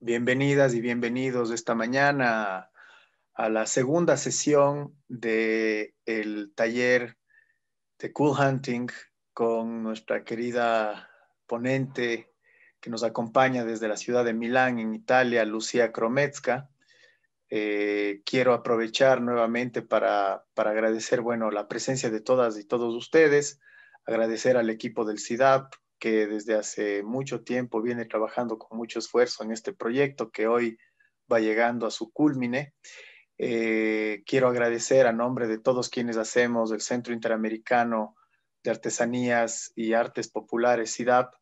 Bienvenidas y bienvenidos esta mañana a la segunda sesión del taller de Cool Hunting con nuestra querida ponente que nos acompaña desde la ciudad de Milán, en Italia, Lucía Krometska. Eh, quiero aprovechar nuevamente para, para, agradecer, bueno, la presencia de todas y todos ustedes, agradecer al equipo del CIDAP, que desde hace mucho tiempo viene trabajando con mucho esfuerzo en este proyecto que hoy va llegando a su culmine. Eh, quiero agradecer a nombre de todos quienes hacemos el Centro Interamericano de Artesanías y Artes Populares, CIDAP,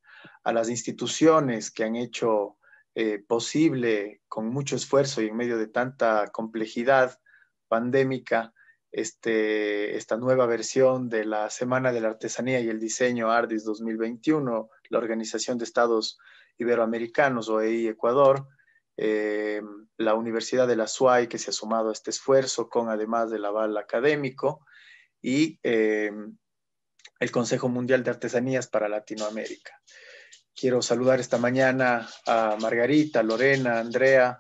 a las instituciones que han hecho eh, posible con mucho esfuerzo y en medio de tanta complejidad pandémica este, esta nueva versión de la Semana de la Artesanía y el Diseño Ardis 2021, la Organización de Estados Iberoamericanos, OEI Ecuador, eh, la Universidad de la SUAY que se ha sumado a este esfuerzo con además del aval académico y eh, el Consejo Mundial de Artesanías para Latinoamérica. Quiero saludar esta mañana a Margarita, Lorena, Andrea,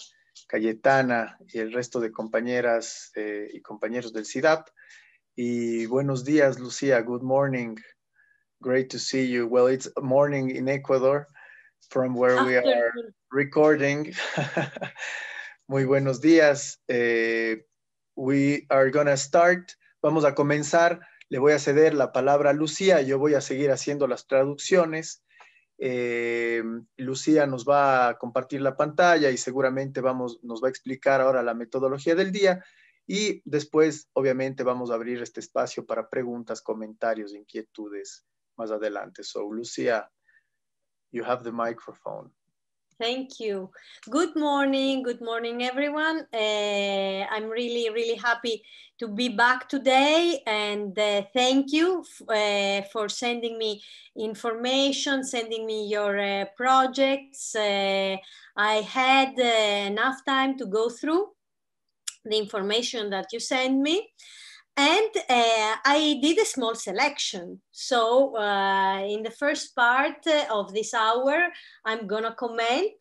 Cayetana y el resto de compañeras eh, y compañeros del CIDAP. Y buenos días, Lucía. Good morning. Great to see you. Well, it's morning in Ecuador from where we are recording. Muy buenos días. Eh, we are to start. Vamos a comenzar. Le voy a ceder la palabra a Lucía. Yo voy a seguir haciendo las traducciones eh, Lucía nos va a compartir la pantalla y seguramente vamos, nos va a explicar ahora la metodología del día y después, obviamente, vamos a abrir este espacio para preguntas, comentarios, inquietudes más adelante. So, Lucía, you have the microphone. Thank you. Good morning. Good morning, everyone. Uh, I'm really, really happy to be back today. And uh, thank you uh, for sending me information, sending me your projects. I had enough time to go through the information that you sent me and uh, I did a small selection. So uh, in the first part uh, of this hour, I'm gonna comment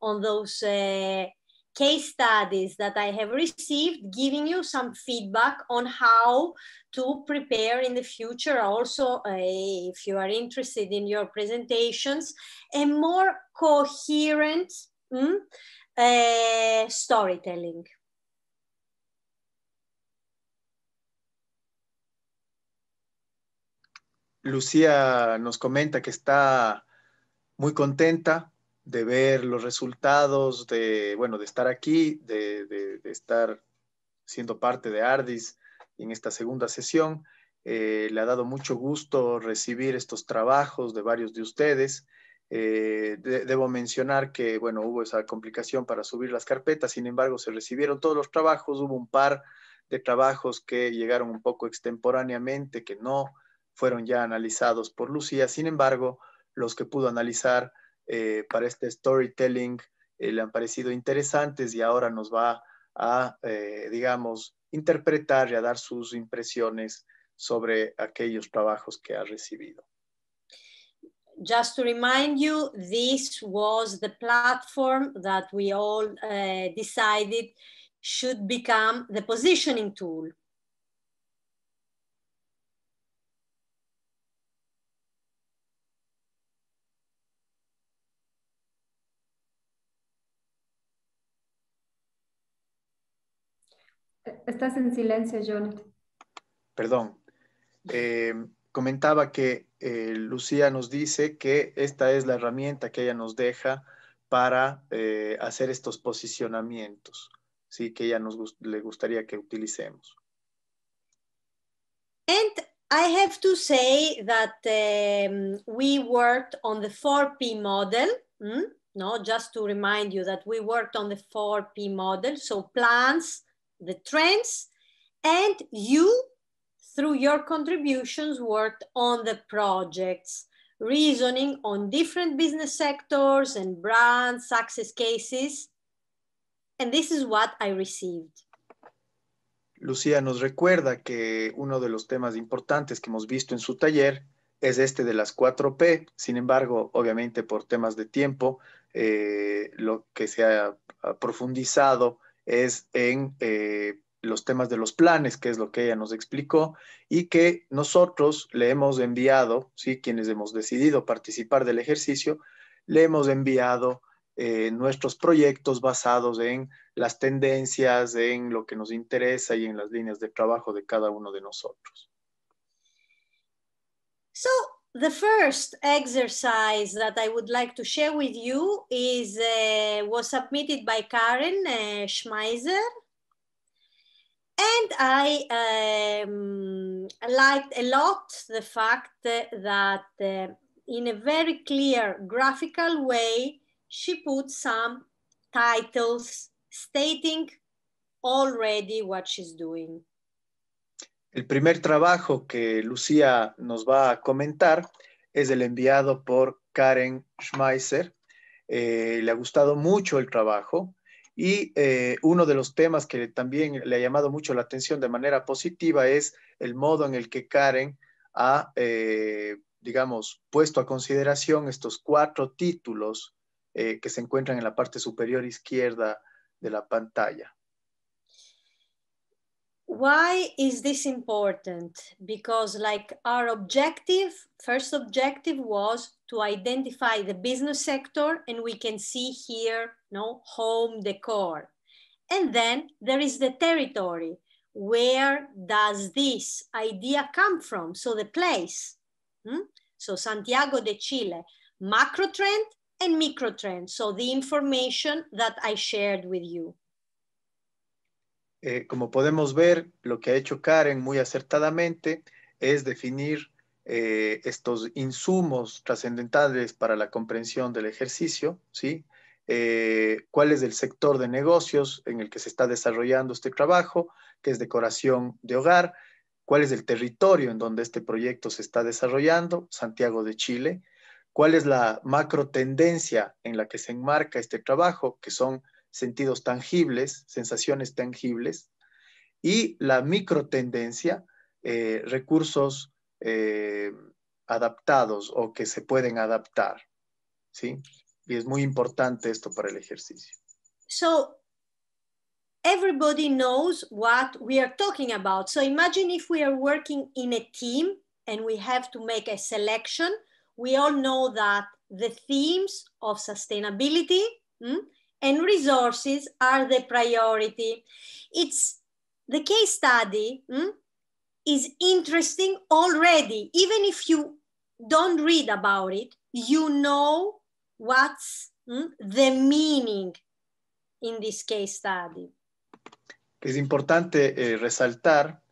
on those uh, case studies that I have received, giving you some feedback on how to prepare in the future. Also, uh, if you are interested in your presentations, a more coherent mm, storytelling. Lucía nos comenta que está muy contenta de ver los resultados, de, bueno, de estar aquí, de, estar siendo parte de Ardis en esta segunda sesión. Eh, le ha dado mucho gusto recibir estos trabajos de varios de ustedes. Eh, debo mencionar que, bueno, hubo esa complicación para subir las carpetas, sin embargo, se recibieron todos los trabajos, hubo un par de trabajos que llegaron un poco extemporáneamente, que no fueron ya analizados por Lucía. Sin embargo, los que pudo analizar eh, para este storytelling eh, le han parecido interesantes y ahora nos va a, eh, digamos, interpretar y a dar sus impresiones sobre aquellos trabajos que ha recibido. Just to remind you, this was the platform that we all decided should become the positioning tool Estás en silencio, Jonathan. Perdón. Eh, comentaba que eh, Lucía nos dice que esta es la herramienta que ella nos deja para eh, hacer estos posicionamientos, ¿sí? que ella nos le gustaría que utilicemos. And I have to say that um, we worked on the 4P model, mm? no, just to remind you that we worked on the 4P model, so plans, the trends, and you, through your contributions, worked on the projects, reasoning on different business sectors and brand success cases. And this is what I received. Lucía nos recuerda que uno de los temas importantes que hemos visto en su taller es este de las 4P. Sin embargo, obviamente por temas de tiempo, eh, lo que se ha profundizado es en eh, los temas de los planes, que es lo que ella nos explicó, y que nosotros le hemos enviado, ¿sí? quienes hemos decidido participar del ejercicio, le hemos enviado eh, nuestros proyectos basados en las tendencias, en lo que nos interesa y en las líneas de trabajo de cada uno de nosotros. The first exercise that I would like to share with you is uh, was submitted by Karen uh, Schmeiser. And I um, liked a lot the fact that uh, in a very clear graphical way, she put some titles stating already what she's doing. El primer trabajo que Lucía nos va a comentar es el enviado por Karen Schmeisser. Eh, le ha gustado mucho el trabajo y eh, uno de los temas que también le ha llamado mucho la atención de manera positiva es el modo en el que Karen ha, eh, digamos, puesto a consideración estos cuatro títulos que se encuentran en la parte superior izquierda de la pantalla. why is this important because like our objective first objective was to identify the business sector and we can see here no home decor and then there is the territory where does this idea come from so the place hmm? so santiago de chile macro trend and micro trend so the information that i shared with you Eh, como podemos ver, lo que ha hecho Karen muy acertadamente es definir eh, estos insumos trascendentales para la comprensión del ejercicio, ¿sí? Eh, cuál es el sector de negocios en el que se está desarrollando este trabajo, que es decoración de hogar, cuál es el territorio en donde este proyecto se está desarrollando, Santiago de Chile, cuál es la macro tendencia en la que se enmarca este trabajo, que son sentidos tangibles, sensaciones tangibles, y la micro tendencia, eh, recursos eh, adaptados o que se pueden adaptar. ¿sí? Y es muy importante esto para el ejercicio. So, everybody knows what we are talking about. So, imagine if we are working in a team and we have to make a selection. We all know that the themes of sustainability, mm, and resources are the priority. It's the case study hmm, is interesting already, even if you don't read about it, you know what's hmm, the meaning in this case study. Es importante eh, resaltar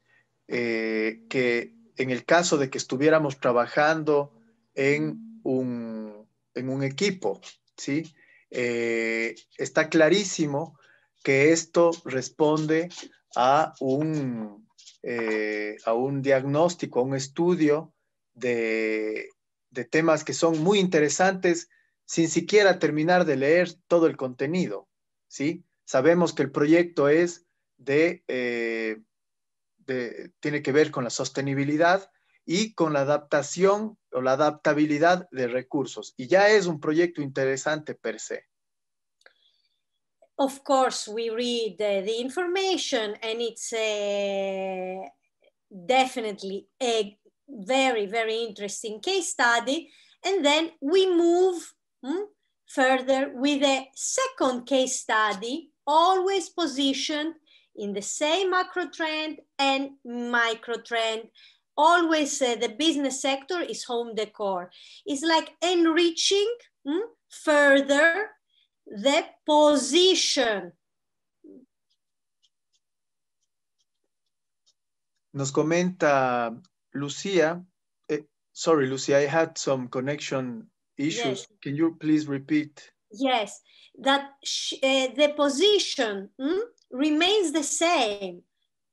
eh, que en el caso de que estuviéramos trabajando en un, en un equipo, ¿sí? Eh, está clarísimo que esto responde a un, eh, a un diagnóstico, a un estudio de, temas que son muy interesantes sin siquiera terminar de leer todo el contenido, ¿sí? Sabemos que el proyecto es eh, tiene que ver con la sostenibilidad y con la adaptación o la adaptabilidad de recursos. Y ya es un proyecto interesante per se. Of course, we read the information and it's a, eh, definitely a very, very interesting case study. And then we move hmm, further with a second case study, always positioned in the same macro trend and micro trend always the business sector is home decor. It's like enriching mm, further the position. Nos comenta Lucia. Eh, sorry, Lucia, I had some connection issues. Yes. Can you please repeat? Yes, that uh, the position mm, remains the same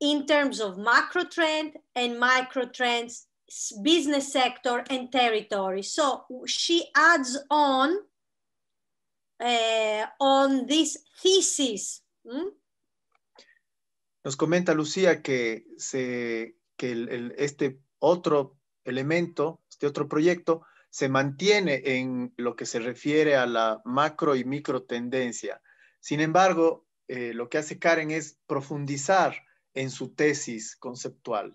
en terms of macro trend and micro trends, business sector and territory. So she adds on uh, on this thesis. Hmm? Nos comenta Lucía que, se, que este otro elemento, este otro proyecto, se mantiene en lo que se refiere a la macro y micro tendencia. Sin embargo, eh, lo que hace Karen es profundizar en su tesis conceptual?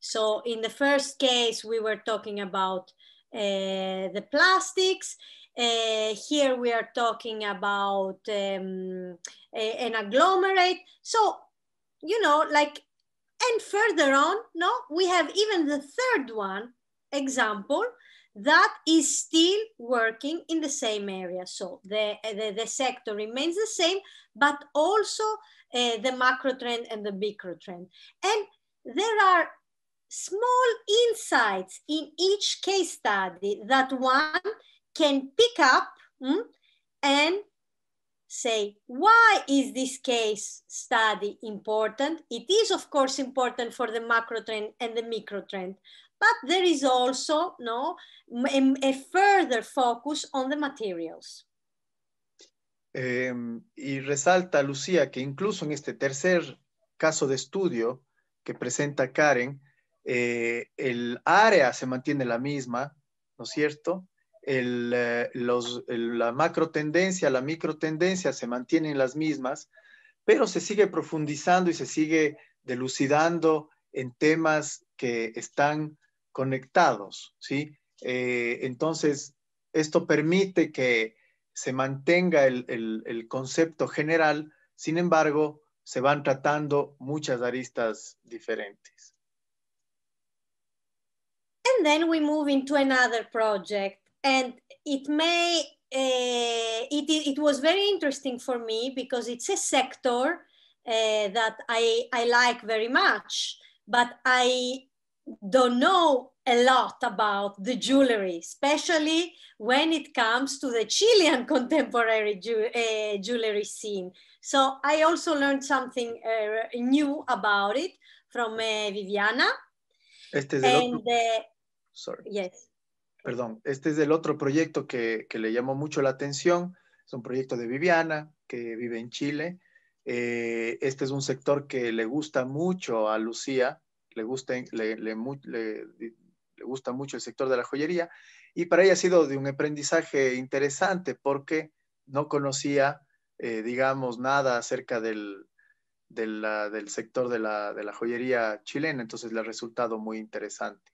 So in the first case, we were talking about uh, the plastics. Uh, here we are talking about um, a, an agglomerate. So, you know, like, and further on, no, we have even the third one example that is still working in the same area. So the, the, the sector remains the same, but also uh, the macro trend and the micro trend. And there are small insights in each case study that one can pick up mm, and say, why is this case study important? It is, of course, important for the macro trend and the micro trend, but there is also no, a, a further focus on the materials. Em, y resalta Lucía que incluso en este tercer caso de estudio que presenta Karen, eh, el área se mantiene la misma, ¿no es cierto? Eh, la macro tendencia, la micro tendencia se mantienen las mismas, pero se sigue profundizando y se sigue delucidando en temas que están conectados, ¿sí? Eh, entonces, esto permite que se mantenga el, el, concepto general, sin embargo, se van tratando muchas aristas diferentes. And then we move into another project, and it may eh, it, it was very interesting for me because it's a sector eh, that I, I like very much, but I don't know a lot about the jewelry, especially when it comes to the Chilean contemporary ju- uh, jewelry scene. So I also learned something uh, new about it from uh, Viviana. Este es del otro... Sorry. Yes. Perdón, este es el otro proyecto que, que, le llamó mucho la atención. Es un proyecto de Viviana, que vive en Chile. este es un sector que le gusta mucho a Lucía, le, gusta, le, le, gusta mucho el sector de la joyería y para ella ha sido de un aprendizaje interesante porque no conocía, eh, digamos, nada acerca del, del, sector de la joyería chilena, entonces le ha resultado muy interesante.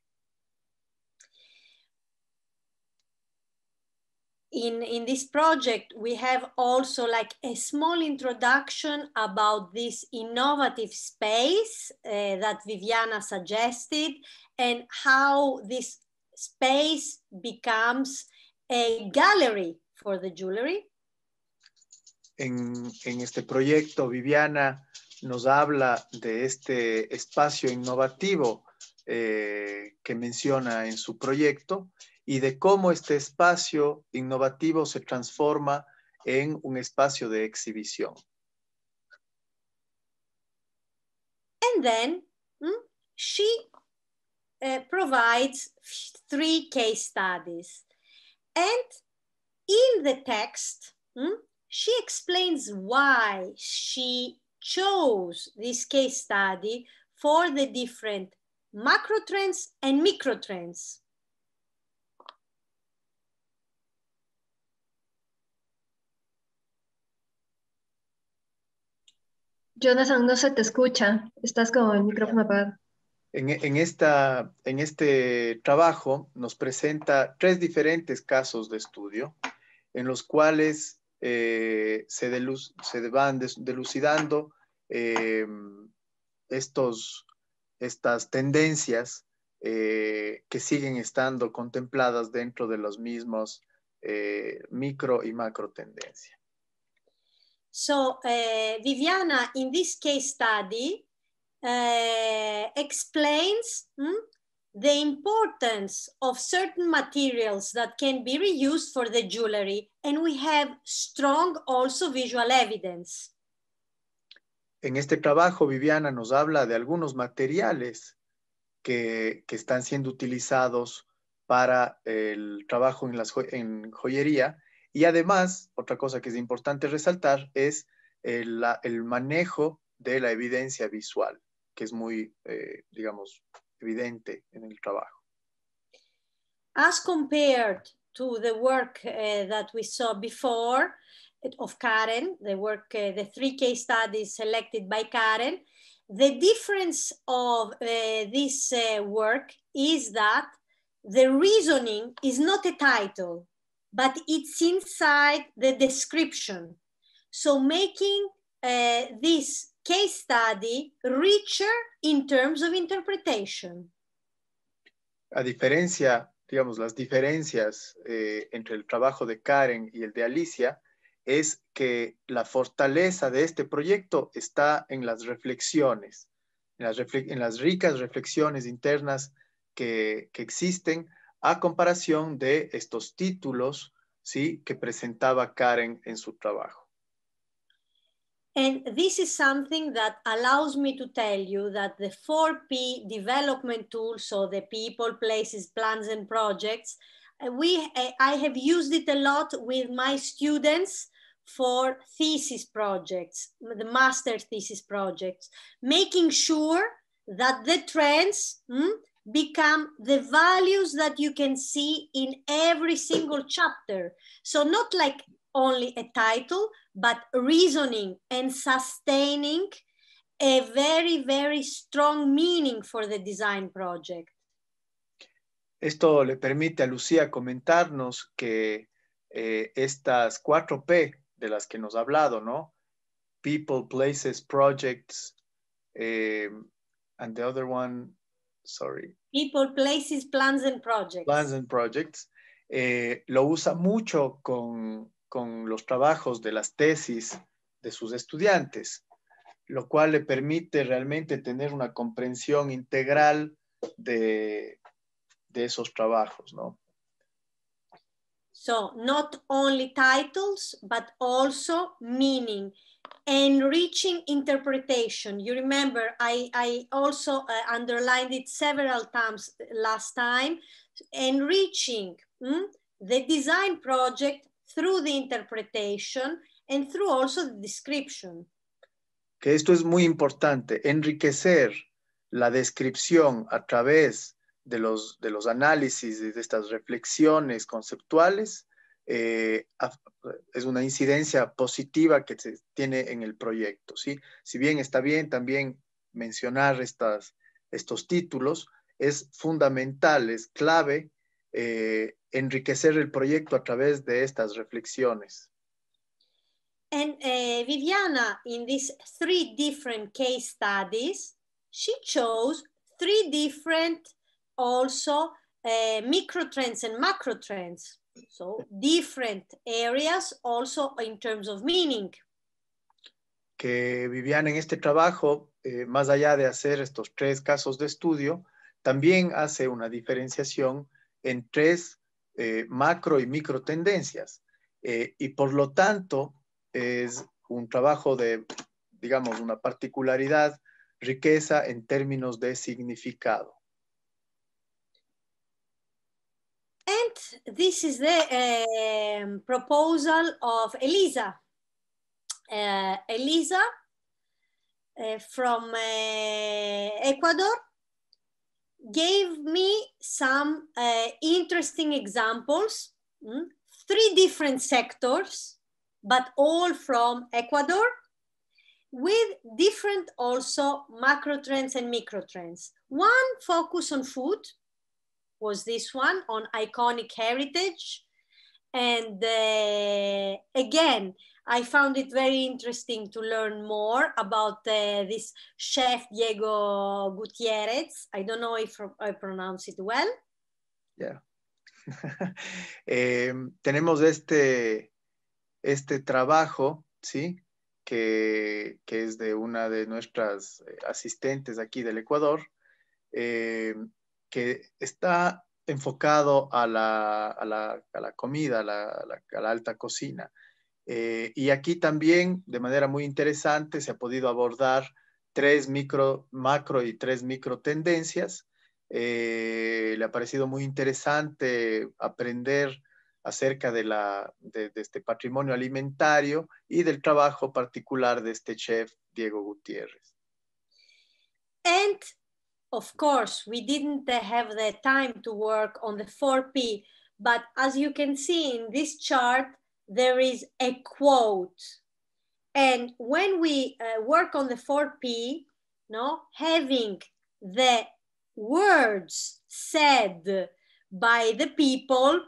in, in this project, we have also like a small introduction about this innovative space uh, that Viviana suggested and how this space becomes a gallery for the jewelry. En, en este proyecto, Viviana nos habla de este espacio innovativo eh, que menciona en su proyecto y de cómo este espacio innovativo se transforma en un espacio de exhibición. And then hmm, she uh, provides three case studies. And in the text, hmm, she explains why she chose this case study for the different macro trends and micro trends. Jonathan, no se te escucha. Estás con el micrófono apagado. En, esta, en este trabajo nos presenta tres diferentes casos de estudio en los cuales eh, se, van delucidando eh, estos, estas tendencias eh, que siguen estando contempladas dentro de los mismos micro y macro tendencias. So eh, Viviana, in this case study, eh, explains hmm, the importance of certain materials that can be reused for the jewelry, and we have strong also visual evidence. En este trabajo, Viviana nos habla de algunos materiales que, están siendo utilizados para el trabajo en, en joyería y además, otra cosa que es importante resaltar es el, el manejo de la evidencia visual, que es muy, eh, digamos, evidente en el trabajo. As compared to the work eh, that we saw before eh, of Karen, the work, the three case studies selected by Karen, the difference of this work is that the reasoning is not a title, but it's inside the description. So making uh, this case study richer in terms of interpretation. A diferencia, digamos, las diferencias eh, entre el trabajo de Karen y el de Alicia es que la fortaleza de este proyecto está en las reflexiones, en las, ricas reflexiones internas que, que existen a comparación de estos títulos ¿sí? que presentaba Karen en su trabajo. And this is something that allows me to tell you that the 4P development tool, so the people, places, plans, and projects, uh, we, uh, I have used it a lot with my students for thesis projects, the master thesis projects, making sure that the trends hmm, become the values that you can see in every single chapter. So, not like only a title, but reasoning and sustaining a very, very strong meaning for the design project. Esto le permite a Lucía comentarnos que eh, estas cuatro P de las que nos ha hablado, ¿no? People, places, projects, eh, and the other one sorry. People, places, plans and projects. Plans and projects. Eh, lo usa mucho con, con los trabajos de las tesis de sus estudiantes, lo cual le permite realmente tener una comprensión integral de, de esos trabajos, ¿no? So, not only titles, but also meaning enriching interpretation. You remember, I, I also uh, underlined it several times last time, enriching hmm, the design project through the interpretation and through also the description. Que esto es muy importante, enriquecer la descripción a través de los, de los análisis, de estas reflexiones conceptuales eh, es una incidencia positiva que se tiene en el proyecto. ¿sí? Si bien está bien también mencionar estas, estos títulos, es fundamental, es clave eh, enriquecer el proyecto a través de estas reflexiones. En eh, Viviana, in these three different case studies, she chose three different also micro trends and trends. So different areas also in terms of meaning. Que vivían en este trabajo, eh, más allá de hacer estos tres casos de estudio, también hace una diferenciación en tres eh, macro y micro tendencias. Eh, y por lo tanto, es un trabajo de, digamos, una particularidad, riqueza en términos de significado. right. This is the um, proposal of Elisa. Uh, Elisa uh, from uh, Ecuador gave me some uh, interesting examples, mm? three different sectors, but all from Ecuador with different also macro trends and micro trends. One focus on food, was this one on iconic heritage. And uh, again, I found it very interesting to learn more about uh, this chef Diego Gutierrez. I don't know if I pronounce it well. Yeah. eh, tenemos este, este trabajo, ¿sí? Que, que, es de una de nuestras eh, asistentes aquí del Ecuador, eh, que está enfocado a la, comida, a la, alta cocina. Eh, y aquí también, de manera muy interesante, se ha podido abordar tres micro, macro y tres micro tendencias. Eh, le ha parecido muy interesante aprender acerca de, de, este patrimonio alimentario y del trabajo particular de este chef Diego Gutiérrez. And of course, we didn't have the time to work on the 4P, but as you can see in this chart, there is a quote. And when we uh, work on the 4P, no, having the words said by the people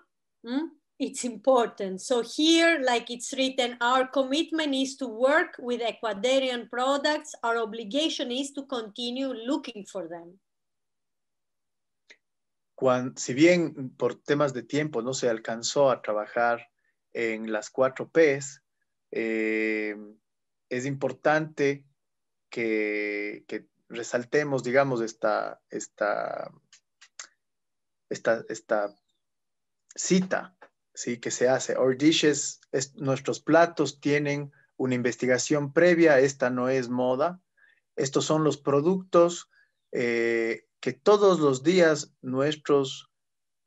mm, it's important. So here, like it's written, our commitment is to work with Ecuadorian products. Our obligation is to continue looking for them. si bien por temas de tiempo no se alcanzó a trabajar en las cuatro Ps, eh, es importante que, resaltemos, digamos, esta, esta cita ¿sí? que se hace. nuestros platos tienen una investigación previa, esta no es moda. Estos son los productos eh, que todos los días nuestros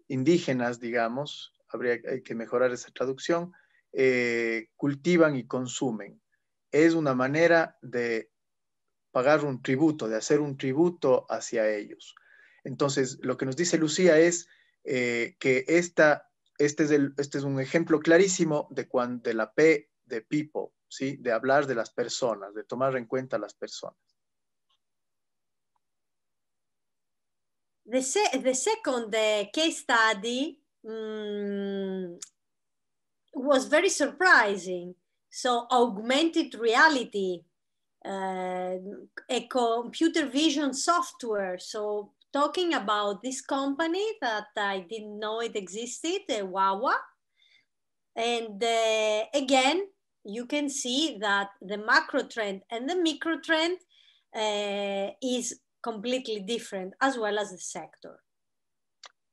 indígenas, digamos, habría que mejorar esa traducción, eh, cultivan y consumen. Es una manera de pagar un tributo, de hacer un tributo hacia ellos. Entonces, lo que nos dice Lucía es eh, que esta este, este es, un ejemplo clarísimo de, cuan, la P de people, ¿sí? de hablar de las personas, de tomar en cuenta las personas. The, se the second uh, case study mm, was very surprising. So augmented reality, uh, a computer vision software. So talking about this company that I didn't know it existed, uh, Wawa. And uh, again, you can see that the macro trend and the micro trend uh, is completely different, as well as the sector.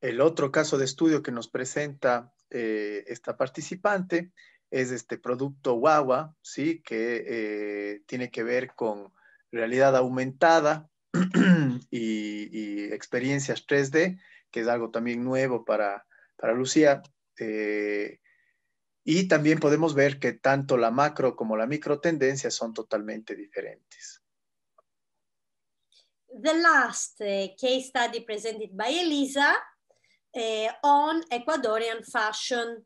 El otro caso de estudio que nos presenta eh, esta participante es este producto Wawa, ¿sí? que eh, tiene que ver con realidad aumentada, y, experiencias 3D, que es algo también nuevo para, para Lucía. Eh, y también podemos ver que tanto la macro como la micro tendencia son totalmente diferentes. The last eh, case study presented by Elisa eh, on Ecuadorian fashion.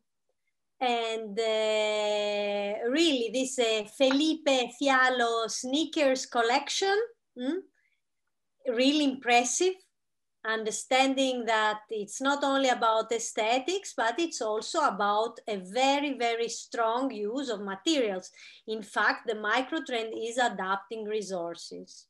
And really, this Felipe Fialo sneakers collection mm, really impressive understanding that it's not only about aesthetics, but it's also about a very, very strong use of materials. In fact, the microtrend is adapting resources.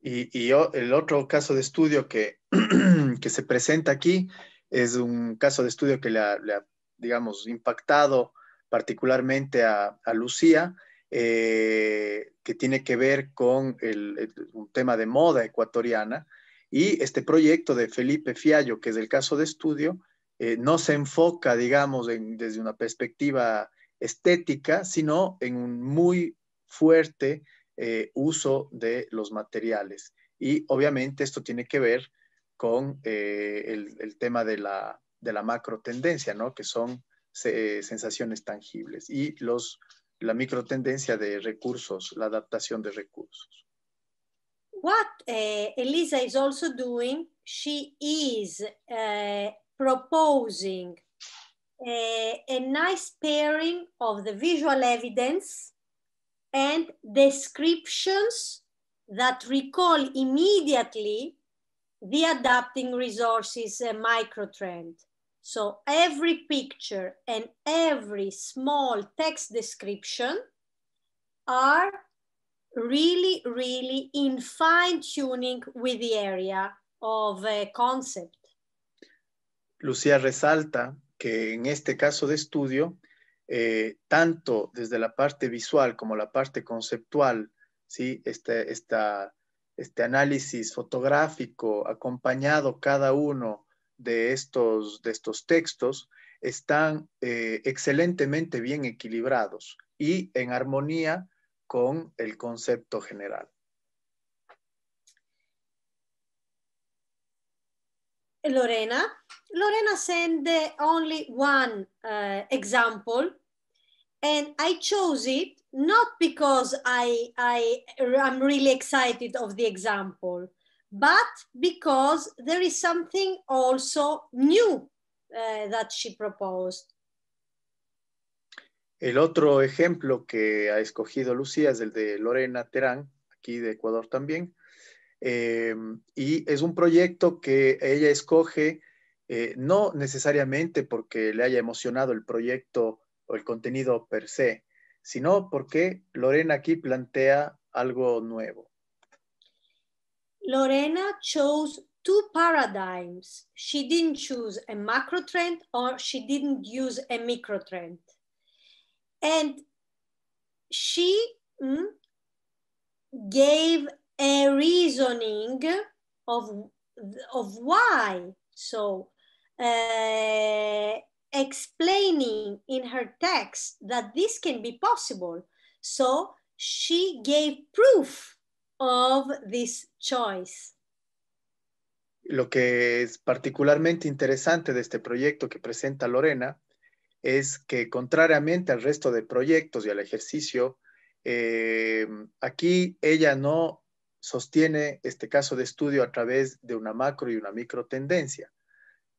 Y, y el otro caso de estudio que, que se presenta aquí es un caso de estudio que le ha, le ha digamos, impactado particularmente a, a Lucía. Eh, que tiene que ver con el, un tema de moda ecuatoriana. Y este proyecto de Felipe Fiallo, que es el caso de estudio, eh, no se enfoca, digamos, desde una perspectiva estética, sino en un muy fuerte eh, uso de los materiales. Y obviamente esto tiene que ver con eh, el, tema de la, de la macro tendencia, ¿no? que son sensaciones tangibles. Y los la tendencia de recursos, la adaptación de recursos. What uh, Elisa is also doing, she is uh, proposing a, eh, a nice pairing of the visual evidence and descriptions that recall immediately the adapting resources uh, microtrend. So every picture and every small text description are really, really in fine tuning with the area of a concept. Lucía resalta que en este caso de estudio, eh, tanto desde la parte visual como la parte conceptual, ¿sí? este, este análisis fotográfico acompañado cada uno de estos, de estos textos están eh, excelentemente bien equilibrados y en armonía con el concepto general. Lorena, Lorena send only one eh, example, and I chose it not because I I am really excited of the example, but because there is something also new eh, that proposed. El otro ejemplo que ha escogido Lucía es el de Lorena Terán, aquí de Ecuador también, em, y es un proyecto que ella escoge eh, no necesariamente porque le haya emocionado el proyecto o el contenido per se, sino porque Lorena aquí plantea algo nuevo. Lorena chose two paradigms. She didn't choose a macro trend or she didn't use a micro trend. And she mm, gave a reasoning of, of why. So uh, explaining in her text that this can be possible. So she gave proof of this choice. Lo que es particularmente interesante de este proyecto que presenta Lorena es que contrariamente al resto de proyectos y al ejercicio, eh, aquí ella no sostiene este caso de estudio a través de una macro y una micro tendencia,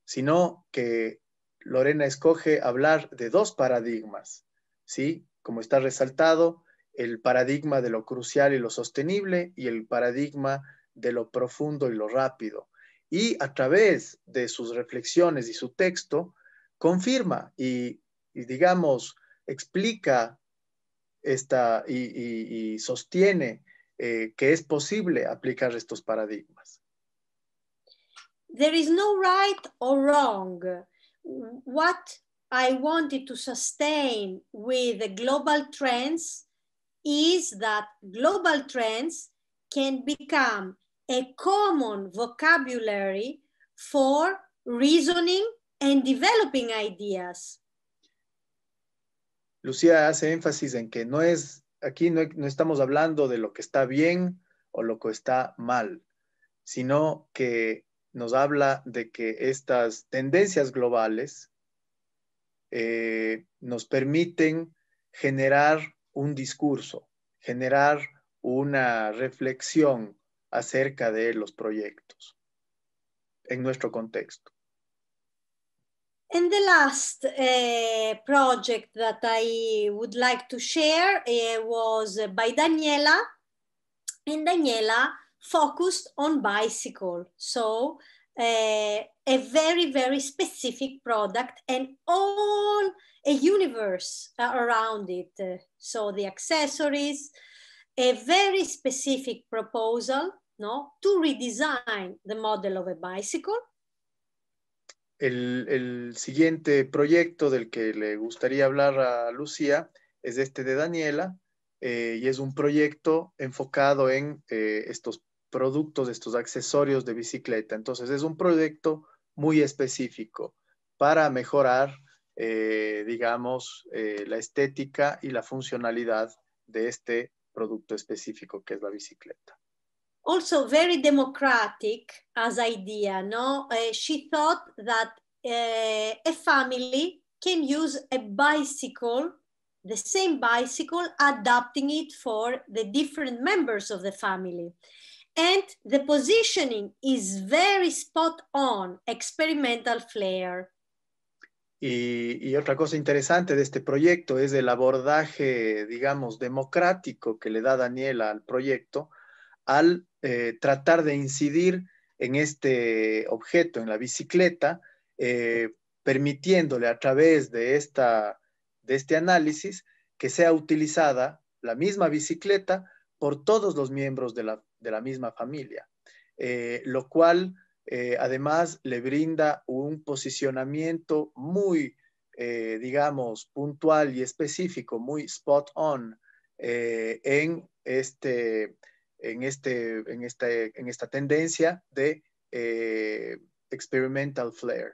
sino que Lorena escoge hablar de dos paradigmas, ¿sí? Como está resaltado, el paradigma de lo crucial y lo sostenible y el paradigma de lo profundo y lo rápido. Y a través de sus reflexiones y su texto, confirma y, digamos, explica esta, y, sostiene eh, que es posible aplicar estos paradigmas. There is no right or wrong. What I wanted to sustain with the global trends is that global trends can become a common vocabulary for reasoning and developing ideas. Lucía hace énfasis en que no es, aquí no, estamos hablando de lo que está bien o lo que está mal, sino que nos habla de que estas tendencias globales eh, nos permiten generar un discurso, generar una reflexión acerca de los proyectos en nuestro contexto. And the last eh, project that I would like to share eh, was by Daniela, and Daniela focused on bicycle. So uh, a very, very specific product and all a universe uh, around it. So the accessories, a very specific proposal no, to redesign the model of a bicycle. El, siguiente proyecto del que le gustaría hablar a Lucía es este de Daniela eh, y es un proyecto enfocado en eh, estos productos, de estos accesorios de bicicleta. Entonces es un proyecto muy específico para mejorar, eh, digamos, eh, la estética y la funcionalidad de este producto específico que es la bicicleta. Also very democratic as idea, no? Eh, she thought that a family can use a bicycle, the same bicycle, adapting it for the different members of the family. And the positioning is very spot on, experimental flair. Y, y, otra cosa interesante de este proyecto es el abordaje, digamos, democrático que le da Daniela al proyecto al eh, tratar de incidir en este objeto, en la bicicleta, eh, permitiéndole a través de, esta, de este análisis que sea utilizada la misma bicicleta por todos los miembros de la, de la misma familia, eh, lo cual eh, además le brinda un posicionamiento muy, eh, digamos, puntual y específico, muy spot on este, en, este, en, este, en esta tendencia de experimental flair.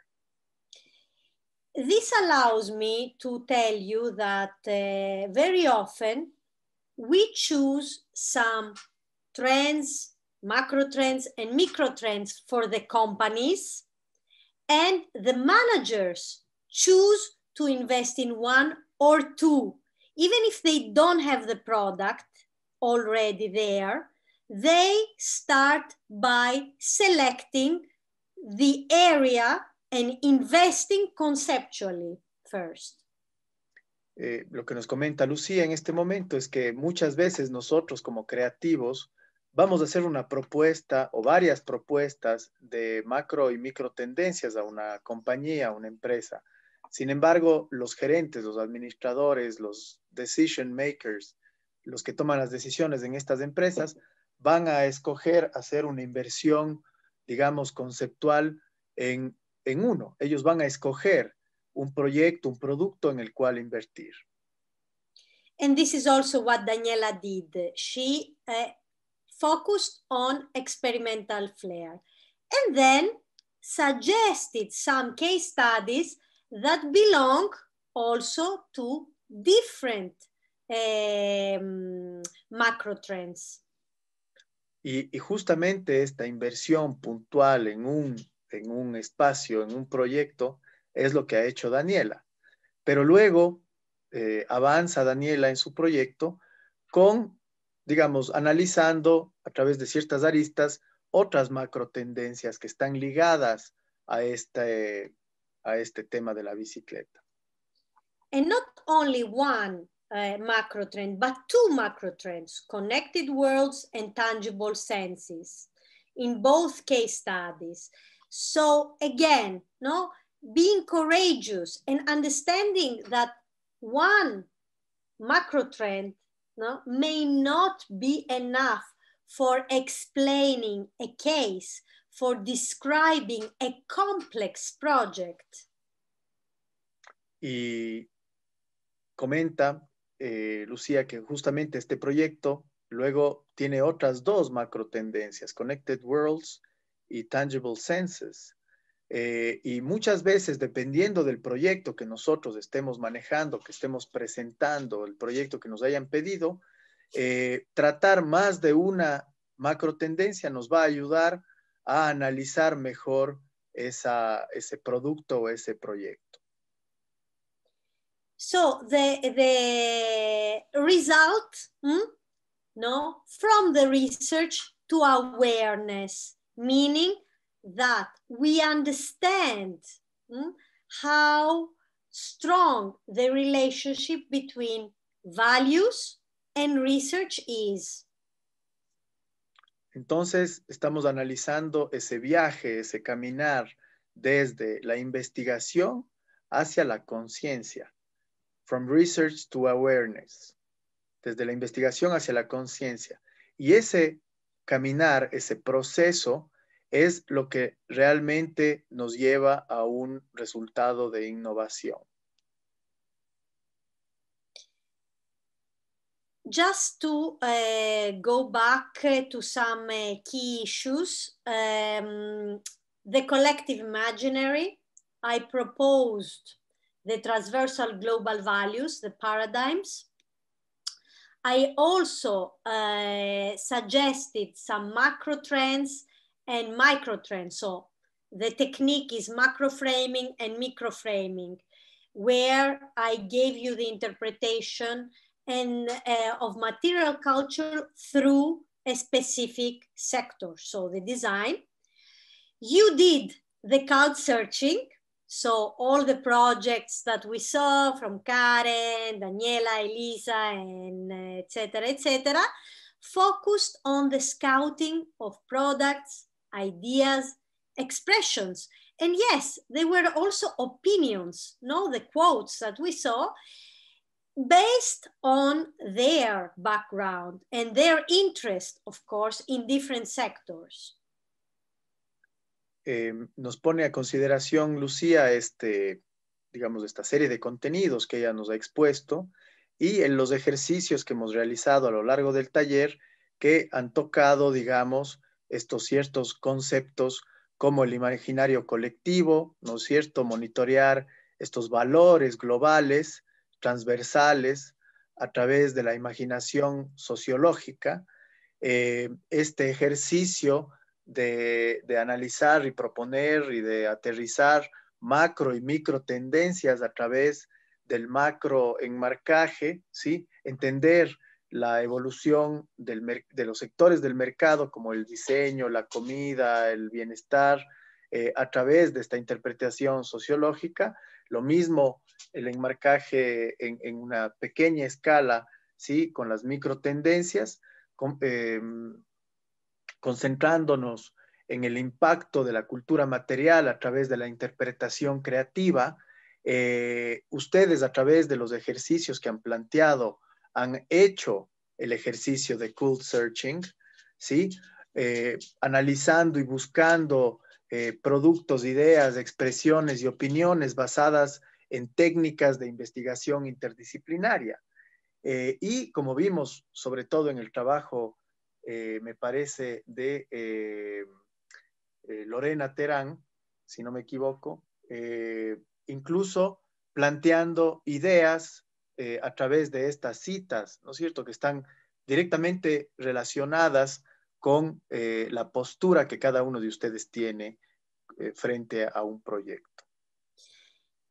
This allows me to tell you that very often we choose some trends, macro trends, and micro trends for the companies. And the managers choose to invest in one or two. Even if they don't have the product already there, they start by selecting the area and investing conceptually first. Eh, lo que nos comenta Lucía en este momento es que muchas veces nosotros como creativos vamos a hacer una propuesta o varias propuestas de macro y micro tendencias a una compañía, a una empresa. Sin embargo, los gerentes, los administradores, los decision makers, los que toman las decisiones en estas empresas, van a escoger hacer una inversión, digamos, conceptual en, uno. Ellos van a escoger un proyecto, un producto en el cual invertir. And this is also what Daniela did. She eh, focused on experimental flair and then suggested some case studies that belong also to different em, macro trends. Y, justamente esta inversión puntual en un, en un espacio, en un proyecto, es lo que ha hecho Daniela. Pero luego eh, avanza Daniela en su proyecto con digamos, analizando a través de ciertas aristas otras macro tendencias que están ligadas a este, a este tema de la bicicleta. And not only one eh, macro trend, but two macro trends, connected worlds and tangible senses, in both case studies. So again, no, being courageous and understanding that one macro trend ¿no? May not be enough for explaining a case, for describing a complex project. Y comenta eh, Lucía que justamente este proyecto luego tiene otras dos macro tendencias, Connected Worlds y Tangible Senses. Eh, y muchas veces, dependiendo del proyecto que nosotros estemos manejando, que estemos presentando, el proyecto que nos hayan pedido, eh, tratar más de una macro tendencia nos va a ayudar a analizar mejor esa, ese producto o ese proyecto. So the, the result, no, from the research to awareness, meaning that we understand mm, how strong the relationship between values and research is. Entonces, estamos analizando ese viaje, ese caminar desde la investigación hacia la conciencia. From research to awareness. Desde la investigación hacia la conciencia. Y ese caminar, ese proceso, es lo que realmente nos lleva a un resultado de innovación. Just to eh, go back to some eh, key issues, em, the collective imaginary, I proposed the transversal global values, the paradigms. I also eh, suggested some macro trends and micro trends. So the technique is macro framing and micro framing, where I gave you the interpretation and uh, of material culture through a specific sector. So the design. You did the couch searching. So all the projects that we saw from Karen, Daniela, Elisa, and etc. Uh, etc. focused on the scouting of products, ideas, expressions. And yes, they were also opinions, no, the quotes that we saw based on their background and their interest, of course, in different sectors. Em, nos pone a consideración, Lucía, este, digamos, esta serie de contenidos que ella nos ha expuesto y en los ejercicios que hemos realizado a lo largo del taller que han tocado, digamos, estos ciertos conceptos como el imaginario colectivo, ¿no es cierto? Monitorear estos valores globales, transversales, a través de la imaginación sociológica. Eh, este ejercicio de, de, analizar y proponer y de aterrizar macro y micro tendencias a través del macro enmarcaje, ¿sí? Entender la evolución de los sectores del mercado como el diseño, la comida, el bienestar, eh, a través de esta interpretación sociológica. Lo mismo el enmarcaje en, una pequeña escala, ¿sí? con las micro tendencias em, concentrándonos en el impacto de la cultura material a través de la interpretación creativa. Eh, ustedes a través de los ejercicios que han planteado han hecho el ejercicio de cool searching, ¿sí? Eh, analizando y buscando eh, productos, ideas, expresiones y opiniones basadas en técnicas de investigación interdisciplinaria. Eh, y como vimos, sobre todo en el trabajo, me parece, de Lorena Terán, si no me equivoco, incluso planteando ideas, eh, a través de estas citas, ¿no es cierto?, que están directamente relacionadas con eh, la postura que cada uno de ustedes tiene eh, frente a un proyecto.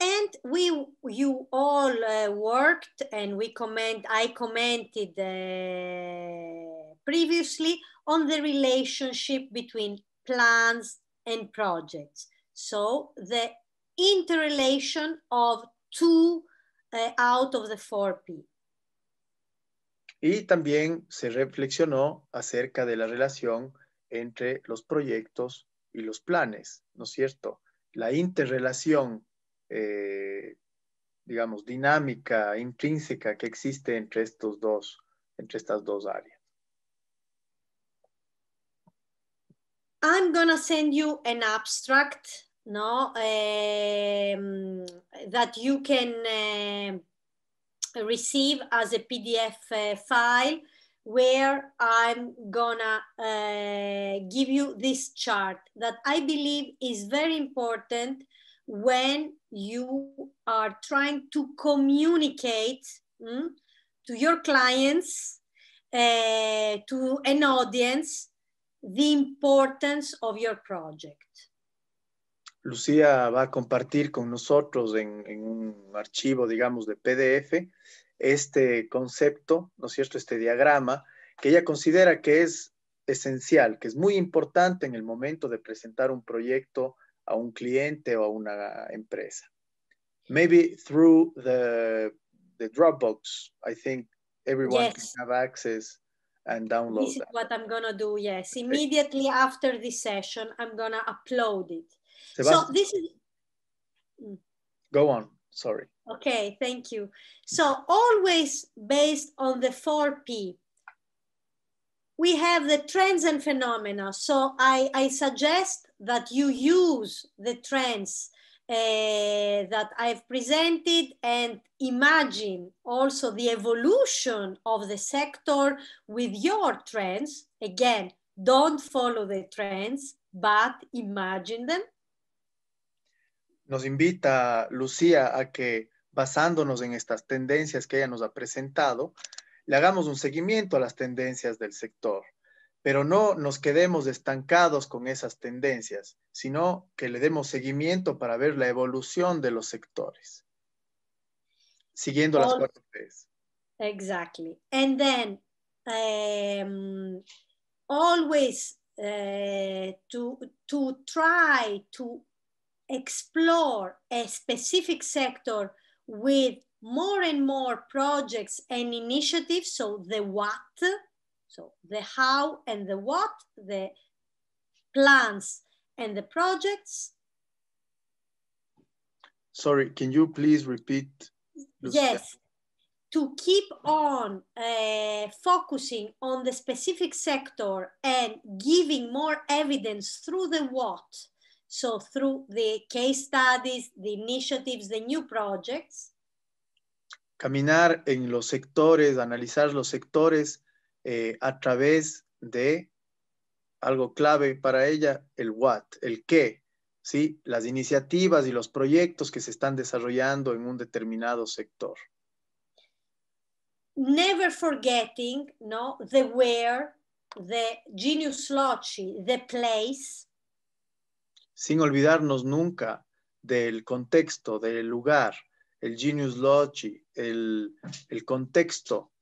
And we, you all worked and we comment, I commented previously on the relationship between plans and projects. So the interrelation of two eh, out of the 4P. Y también se reflexionó acerca de la relación entre los proyectos y los planes, ¿no es cierto? La interrelación, eh, digamos, dinámica, intrínseca que existe entre, estos dos, entre estas dos áreas. I'm gonna send you an abstract no um, that you can uh, receive as a pdf uh, eh, file where i'm gonna uh, give you this chart that i believe is very important when you are trying to communicate mm, to your clients eh, to an audience the importance of your project Lucía va a compartir con nosotros en, un archivo, digamos, de PDF, este concepto, ¿no es cierto?, este diagrama, que ella considera que es esencial, que es muy importante en el momento de presentar un proyecto a un cliente o a una empresa. Maybe through the, the Dropbox, I think everyone can have access and download. This is what I'm going to do, yes. Immediately after this session, I'm going to upload it. Sebastian. So this is. Mm. Go on. Sorry. Okay, thank you. So always based on the 4P. We have the trends and phenomena. So I, I suggest that you use the trends uh, that I've presented and imagine also the evolution of the sector with your trends. Again, don't follow the trends, but imagine them. nos invita Lucía a que, basándonos en estas tendencias que ella nos ha presentado, le hagamos un seguimiento a las tendencias del sector, pero no nos quedemos estancados con esas tendencias, sino que le demos seguimiento para ver la evolución de los sectores, siguiendo las cuatro P's. Exactly. And then em, always eh, to, to try to explore a specific sector with more and more projects and initiatives. So the what, so the how and the what, the plans and the projects. Sorry, can you please repeat? Yes, step? to keep on uh, focusing on the specific sector and giving more evidence through the what, So through the case studies, the initiatives, the new projects. Caminar en los sectores, analizar los sectores eh, a través de algo clave para ella, el what, el qué, ¿sí? las iniciativas y los proyectos que se están desarrollando en un determinado sector. Never forgetting, no, the where, the genius loci, the place sin olvidarnos nunca del contexto, del lugar, el genius loci, el, contexto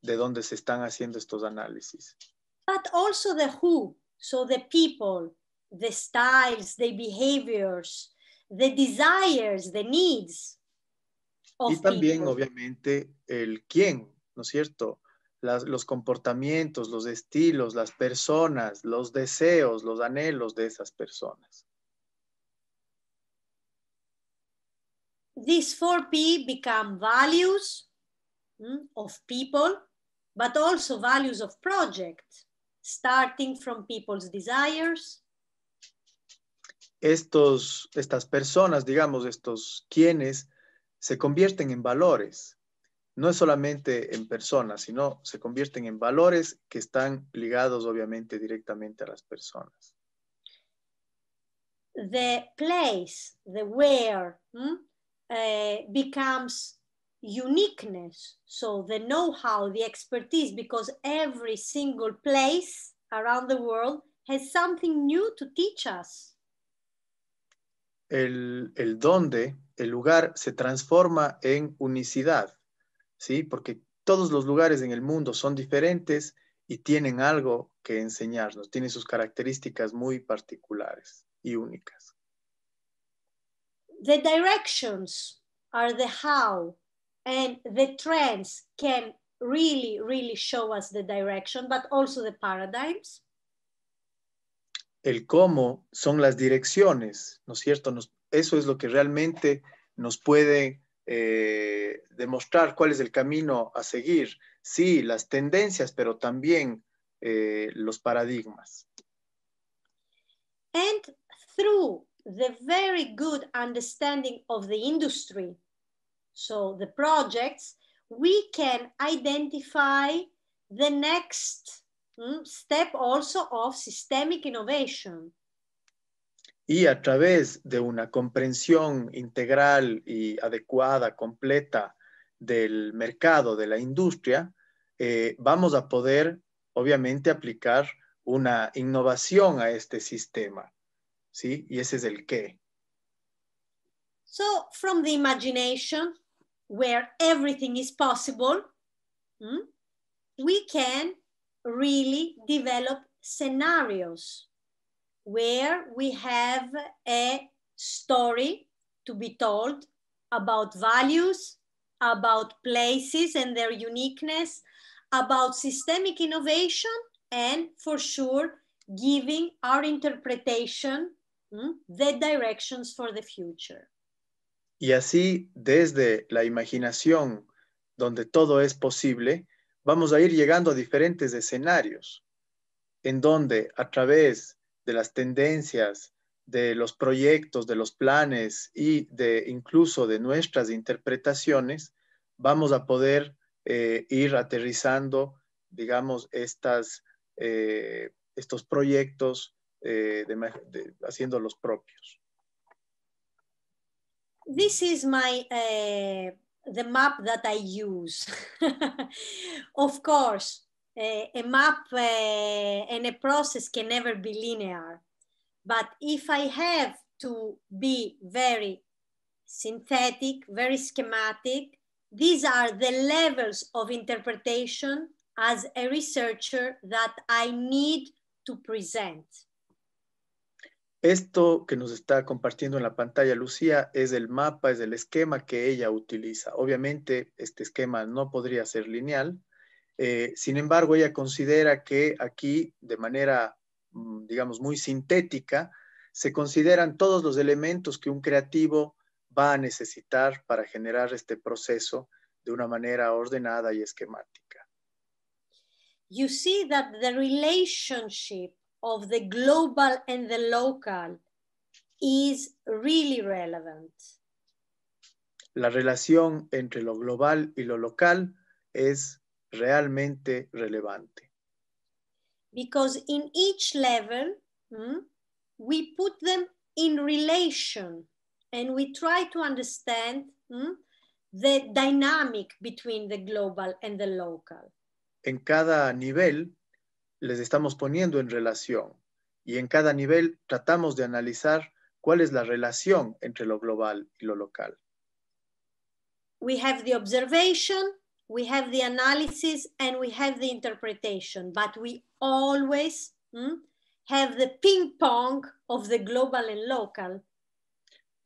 de donde se están haciendo estos análisis. But also the who, so the people, the styles, the behaviors, the desires, the needs. Of y también, obviamente, el quién, ¿no es cierto? los comportamientos, los estilos, las personas, los deseos, los anhelos de esas personas. these four P become values hmm, of people, but also values of projects, starting from people's desires. Estos, estas personas, digamos, estos quienes se convierten en valores, no es solamente en personas, sino se convierten en valores que están ligados obviamente directamente a las personas. The place, the where, hmm, eh, becomes uniqueness. So the know-how, the expertise, because every single place around the world has something new to teach us. El, el donde, el lugar, se transforma en unicidad, ¿sí? Porque todos los lugares en el mundo son diferentes y tienen algo que enseñarnos, tienen sus características muy particulares y únicas. The directions are the how, and the trends can really, really show us the direction, but also the paradigms. El cómo son las direcciones, ¿no es cierto? eso es lo que realmente nos puede eh, demostrar cuál es el camino a seguir. Sí, las tendencias, pero también eh, los paradigmas. And through the very good understanding of the industry, so the projects, we can identify the next mm, step also of systemic innovation. Y a través de una comprensión integral y adecuada, completa del mercado, de la industria, eh, vamos a poder, obviamente, aplicar una innovación a este sistema. ¿sí? Y ese es el qué. So, from the imagination, where everything is possible, hmm, we can really develop scenarios where we have a story to be told about values, about places and their uniqueness, about systemic innovation, and for sure, giving our interpretation The directions for the future. Y así, desde la imaginación, donde todo es posible, vamos a ir llegando a diferentes escenarios, en donde a través de las tendencias, de los proyectos, de los planes y de incluso de nuestras interpretaciones, vamos a poder eh, ir aterrizando, digamos, estas, eh, estos proyectos, Eh, de, de, haciendo los propios. This is my uh, the map that I use. of course, uh, a map uh, and a process can never be linear. But if I have to be very synthetic, very schematic, these are the levels of interpretation as a researcher that I need to present. Esto que nos está compartiendo en la pantalla Lucía es el mapa, es el esquema que ella utiliza. Obviamente este esquema no podría ser lineal, eh, sin embargo ella considera que aquí de manera, mm, digamos, muy sintética, se consideran todos los elementos que un creativo va a necesitar para generar este proceso de una manera ordenada y esquemática. You see that the relationship of the global and the local is really relevant. La relación entre lo global y lo local es realmente relevante. Because in each level, hmm, we put them in relation and we try to understand hmm, the dynamic between the global and the local. En cada nivel les estamos poniendo en relación y en cada nivel tratamos de analizar cuál es la relación entre lo global y lo local. We have the observation, we have the analysis and we have the interpretation, but we always hmm, have the ping pong of the global and local.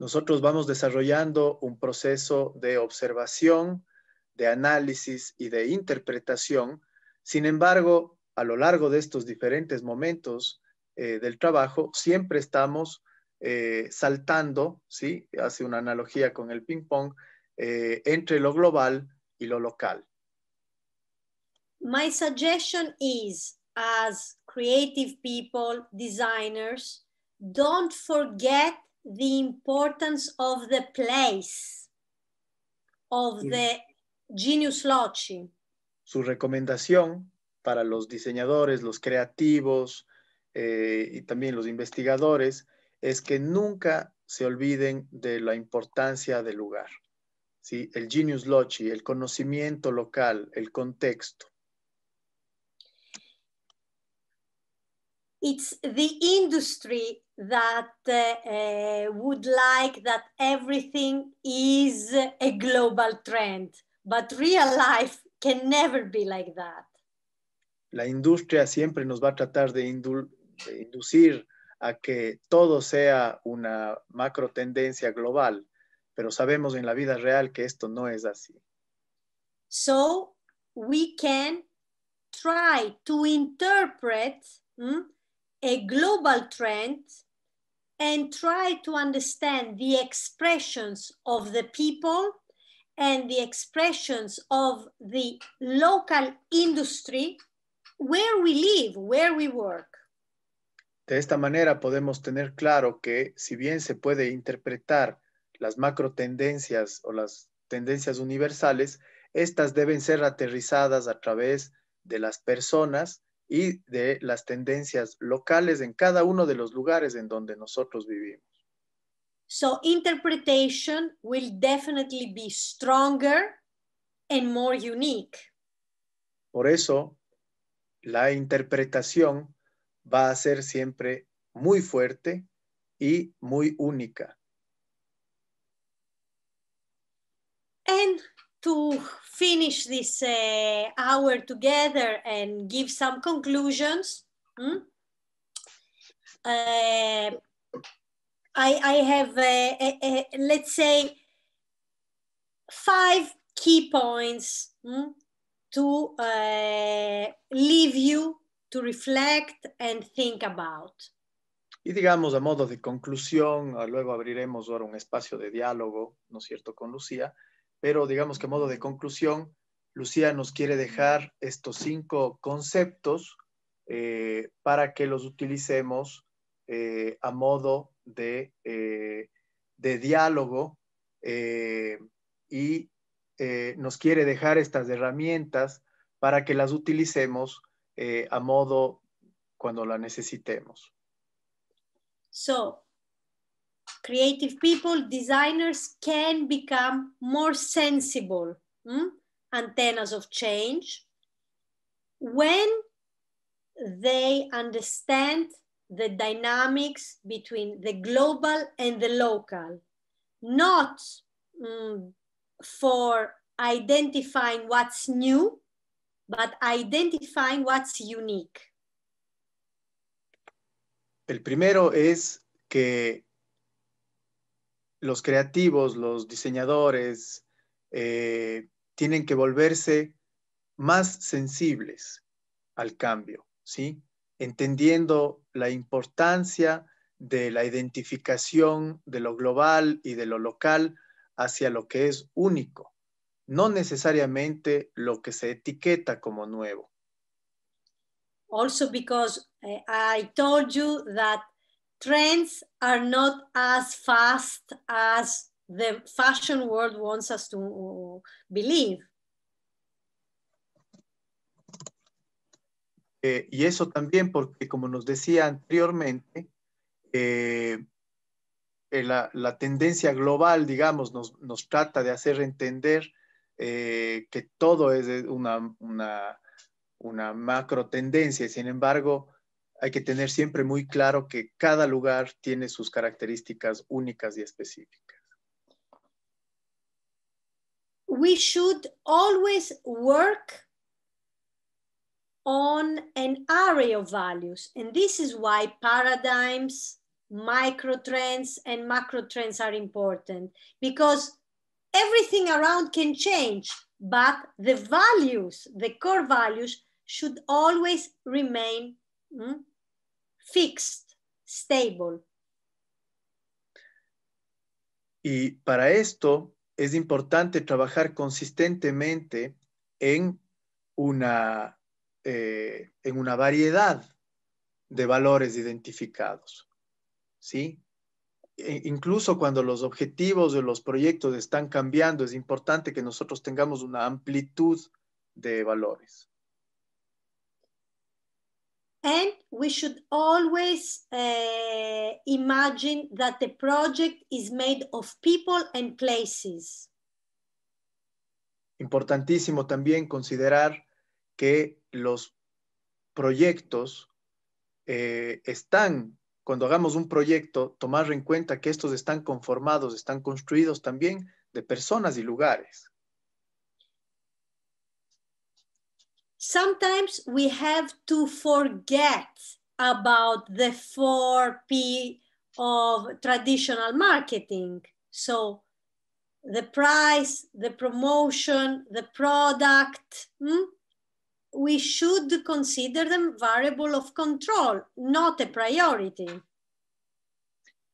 Nosotros vamos desarrollando un proceso de observación, de análisis y de interpretación. Sin embargo, a lo largo de estos diferentes momentos eh, del trabajo, siempre estamos eh, saltando, ¿sí? Hace una analogía con el ping-pong, eh, entre lo global y lo local. My suggestion is, as creative people, designers, don't forget the importance of the place, of the genius loci. Su recomendación para los diseñadores, los creativos eh, y también los investigadores es que nunca se olviden de la importancia del lugar. ¿sí? El genius loci, el conocimiento local, el contexto. It's the industry that eh, would like that everything is a global trend, but real life can never be like that la industria siempre nos va a tratar de, inducir a que todo sea una macro tendencia global, pero sabemos en la vida real que esto no es así. So we can try to interpret mm, a global trend and try to understand the expressions of the people and the expressions of the local industry where we live, where we work. De esta manera podemos tener claro que si bien se puede interpretar las macro tendencias o las tendencias universales, estas deben ser aterrizadas a través de las personas y de las tendencias locales en cada uno de los lugares en donde nosotros vivimos. So interpretation will definitely be stronger and more unique. Por eso, la interpretación va a ser siempre muy fuerte y muy única. And to finish this uh, hour together and give some conclusions, hmm? uh, I, I, have, uh, let's say, five key points hmm? to eh, leave you to reflect and think about. Y digamos, a modo de conclusión, luego abriremos ahora un espacio de diálogo, ¿no es cierto?, con Lucía, pero digamos que a modo de conclusión, Lucía nos quiere dejar estos cinco conceptos eh, para que los utilicemos eh, a modo de, eh, de diálogo y eh, nos quiere dejar estas herramientas para que las utilicemos eh, a modo cuando la necesitemos. So, creative people, designers can become more sensible antenas antennas of change when they understand the dynamics between the global and the local, not mm, for identifying what's new, but identifying what's unique. El primero es que los creativos, los diseñadores, eh, tienen que volverse más sensibles al cambio, ¿sí? Entendiendo la importancia de la identificación de lo global y de lo local hacia lo que es único, no necesariamente lo que se etiqueta como nuevo. Also because eh, I told you that trends are not as fast as the fashion world wants us to believe. Eh, y eso también porque, como nos decía anteriormente, eh, eh, la, tendencia global, digamos, nos, trata de hacer entender eh, que todo es una, macro tendencia. Sin embargo, hay que tener siempre muy claro que cada lugar tiene sus características únicas y específicas. We should always work on an array of values, and this is why paradigms micro trends and macro trends are important because everything around can change, but the values, the core values, should always remain mm, fixed, stable. Y para esto es importante trabajar consistentemente en una, eh, en una variedad de valores identificados. ¿sí? E incluso cuando los objetivos de los proyectos están cambiando, es importante que nosotros tengamos una amplitud de valores. And we should always eh, imagine that the project is made of people and places. Importantísimo también considerar que los proyectos eh, están cuando hagamos un proyecto, tomar en cuenta que estos están conformados, están construidos también de personas y lugares. Sometimes we have to forget about the 4P of traditional marketing. So the price, the promotion, the product, hmm? we should consider them variable of control, not a priority.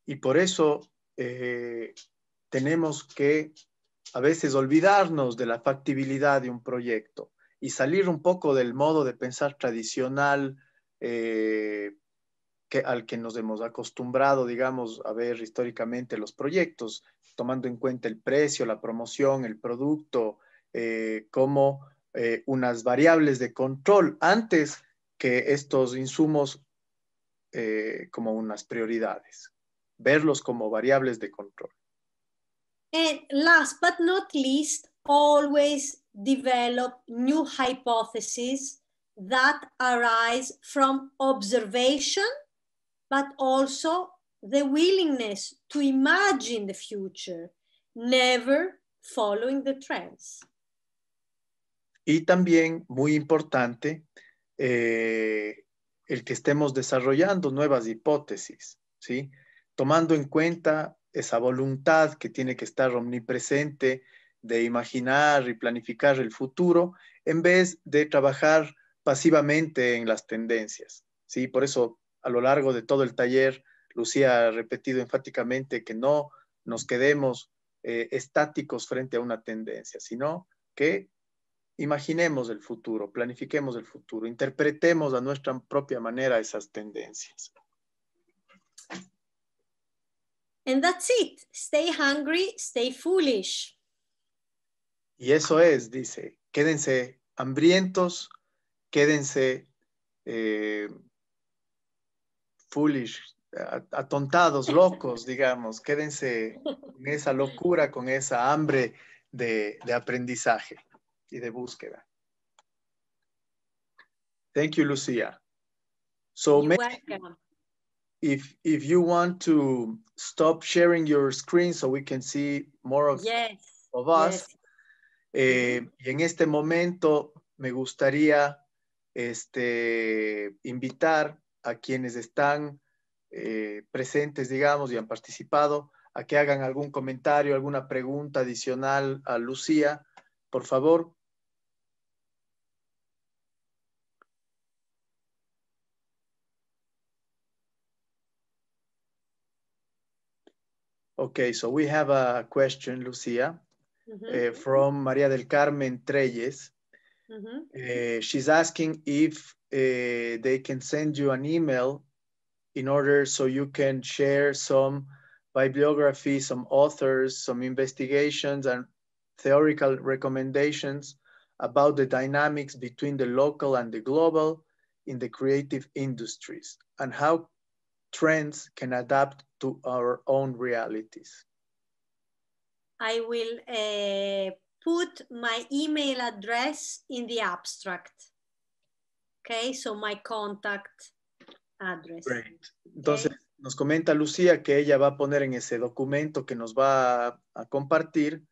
Y por eso eh, tenemos que a veces olvidarnos de la factibilidad de un proyecto y salir un poco del modo de pensar tradicional eh, al que nos hemos acostumbrado, digamos, a ver históricamente los proyectos, tomando en cuenta el precio, la promoción, el producto, eh, como eh, unas variables de control antes que estos insumos eh, como unas prioridades, verlos como variables de control. And last but not least, always develop new hypotheses that arise from observation, but also the willingness to imagine the future, never following the trends. Y también, muy importante, eh, el que estemos desarrollando nuevas hipótesis, ¿sí? Tomando en cuenta esa voluntad que tiene que estar omnipresente de imaginar y planificar el futuro en vez de trabajar pasivamente en las tendencias, ¿sí? Por eso, a lo largo de todo el taller, Lucía ha repetido enfáticamente que no nos quedemos eh, estáticos frente a una tendencia, sino que imaginemos el futuro, planifiquemos el futuro, interpretemos a nuestra propia manera esas tendencias. And that's it. Stay hungry, stay foolish. Y eso es, dice, quédense hambrientos, quédense eh, foolish, atontados, locos, digamos, quédense en esa locura, con esa hambre de aprendizaje y de búsqueda. Thank you, Lucia. So if if you want to stop sharing your screen so we can see more of, yes. us. Eh, y en este momento me gustaría este, invitar a quienes están eh, presentes, digamos, y han participado, a que hagan algún comentario, alguna pregunta adicional a Lucía, por favor. Okay, so we have a question, Lucia, mm -hmm. uh, from Maria del Carmen Treyes. Mm -hmm. uh, she's asking if uh, they can send you an email in order so you can share some bibliography, some authors, some investigations, and theoretical recommendations about the dynamics between the local and the global in the creative industries, and how trends can adapt to our own realities. I will eh, put my email address in the abstract. Okay, so my contact address. Entonces, nos comenta Lucía que ella va a poner en ese documento que nos va a, compartir.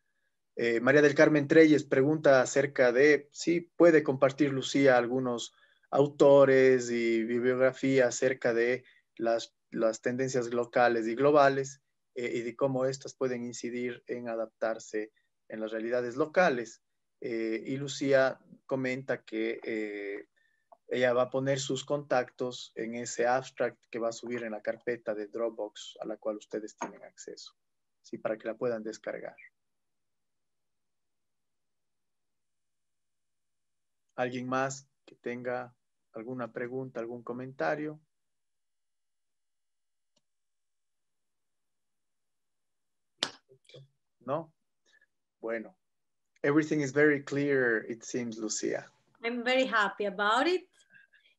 Eh, María del Carmen Treyes pregunta acerca de si puede compartir Lucía algunos autores y bibliografía acerca de las, tendencias locales y globales eh, y de cómo estas pueden incidir en adaptarse en las realidades locales. Eh, y Lucía comenta que eh, ella va a poner sus contactos en ese abstract que va a subir en la carpeta de Dropbox a la cual ustedes tienen acceso, para que la puedan descargar. ¿Alguien más que tenga alguna pregunta, algún comentario? ¿no? Bueno, everything is very clear, it seems, Lucia. I'm very happy about it.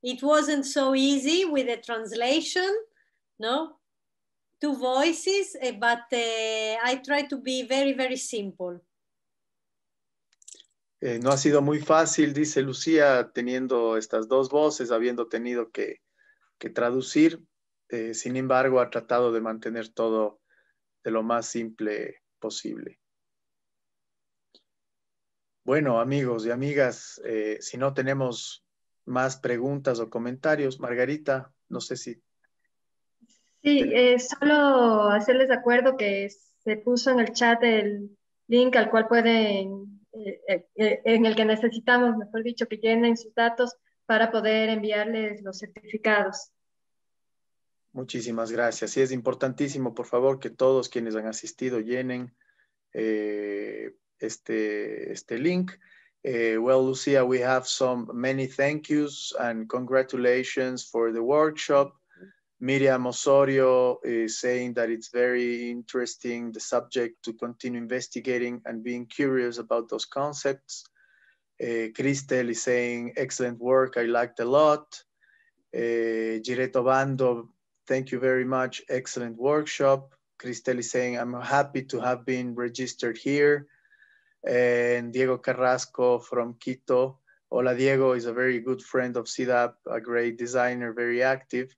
It wasn't so easy with the translation, no? Two voices, eh, but eh, I try to be very, very simple. Eh, no ha sido muy fácil, dice Lucía, teniendo estas dos voces, habiendo tenido que, que traducir. sin embargo, ha tratado de mantener todo de lo más simple posible. Bueno, amigos y amigas, eh, si no tenemos más preguntas o comentarios, Margarita, no sé si... Sí, eh, solo hacerles de acuerdo que se puso en el chat el link al cual pueden, eh, en el que necesitamos, mejor dicho, que llenen sus datos para poder enviarles los certificados. Muchísimas gracias. Sí, es importantísimo, por favor, que todos quienes han asistido llenen eh, este, este link. Eh, well, Lucia, we have some many thank yous and congratulations for the workshop. Miriam Osorio is saying that it's very interesting, the subject to continue investigating and being curious about those concepts. Uh, Christel is saying, excellent work, I liked a lot. Uh, Giretto Bando Thank you very much. Excellent workshop. Cristel is saying, I'm happy to have been registered here. And Diego Carrasco from Quito. Hola, Diego is a very good friend of CDAP, a great designer, very active.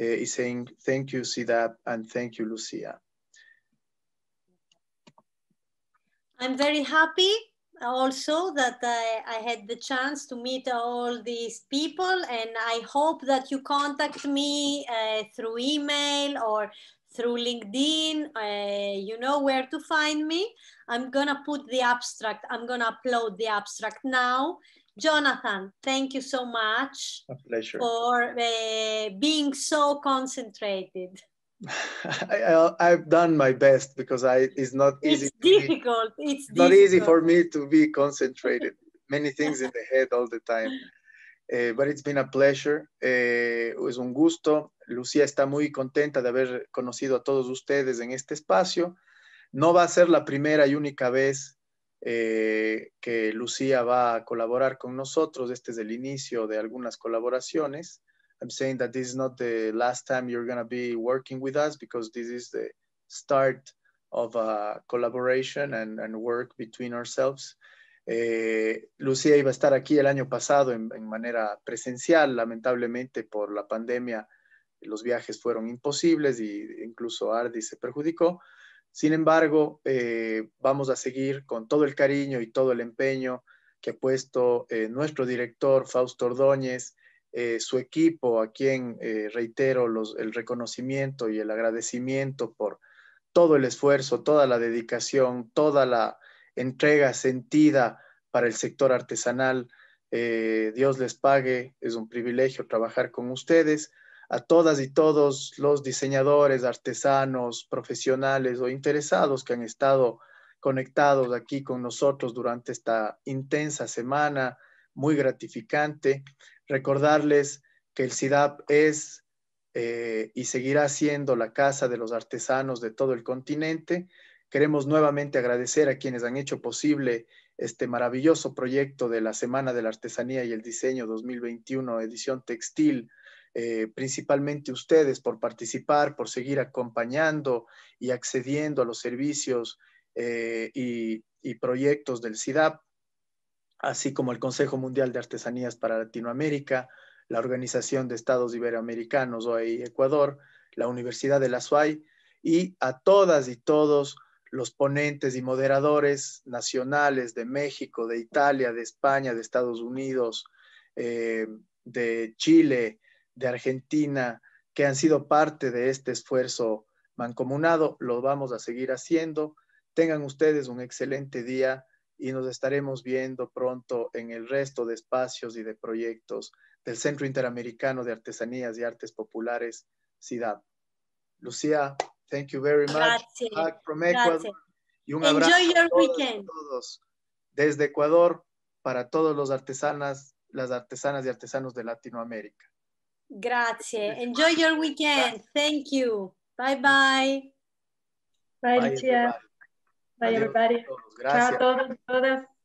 Uh, is saying, thank you, CDAP, and thank you, Lucia. I'm very happy also that I, I, had the chance to meet all these people and I hope that you contact me uh, through email or through LinkedIn. Uh, you know where to find me. I'm gonna put the abstract, I'm gonna upload the abstract now. Jonathan, thank you so much. A pleasure. For uh, being so concentrated. I, I've done my best because I it's not easy. It's difficult. it's not easy for me to be concentrated. Many things in the head all the time. Eh, but it's been a pleasure. Eh, es un gusto. Lucía está muy contenta de haber conocido a todos ustedes en este espacio. No va a ser la primera y única vez eh, que Lucía va a colaborar con nosotros. Este es el inicio de algunas colaboraciones. I'm saying that this is not the last time you're to be working with us because this is the start of a collaboration and, and work between ourselves. Eh, Lucía iba a estar aquí el año pasado en, manera presencial, lamentablemente por la pandemia los viajes fueron imposibles y e incluso Ardi se perjudicó. Sin embargo, eh, vamos a seguir con todo el cariño y todo el empeño que ha puesto eh, nuestro director Fausto Ordóñez, eh, su equipo, a quien eh, reitero el reconocimiento y el agradecimiento por todo el esfuerzo, toda la dedicación, toda la entrega sentida para el sector artesanal. Eh, Dios les pague, es un privilegio trabajar con ustedes. A todas y todos los diseñadores, artesanos, profesionales o interesados que han estado conectados aquí con nosotros durante esta intensa semana, muy gratificante recordarles que el CIDAP es eh, y seguirá siendo la casa de los artesanos de todo el continente. Queremos nuevamente agradecer a quienes han hecho posible este maravilloso proyecto de la Semana de la Artesanía y el Diseño 2021, edición textil, eh, principalmente ustedes por participar, por seguir acompañando y accediendo a los servicios eh, y, y proyectos del SIDAP así como el Consejo Mundial de Artesanías para Latinoamérica, la Organización de Estados Iberoamericanos, OEI Ecuador, la Universidad de la SUAY y a todas y todos los ponentes y moderadores nacionales de México, de Italia, de España, de Estados Unidos, eh, de Chile, de Argentina, que han sido parte de este esfuerzo mancomunado. Lo vamos a seguir haciendo. Tengan ustedes un excelente día y nos estaremos viendo pronto en el resto de espacios y de proyectos del Centro Interamericano de Artesanías y Artes Populares, Ciudad Lucía, thank you very much. Gracias. Y un abrazo a todos, desde Ecuador para todos los artesanas, las artesanas y artesanos de Latinoamérica. Gracias. Enjoy your weekend. Thank you. Bye bye. Bye, bye Bye, everybody. Gracias. Chao a todos, todas.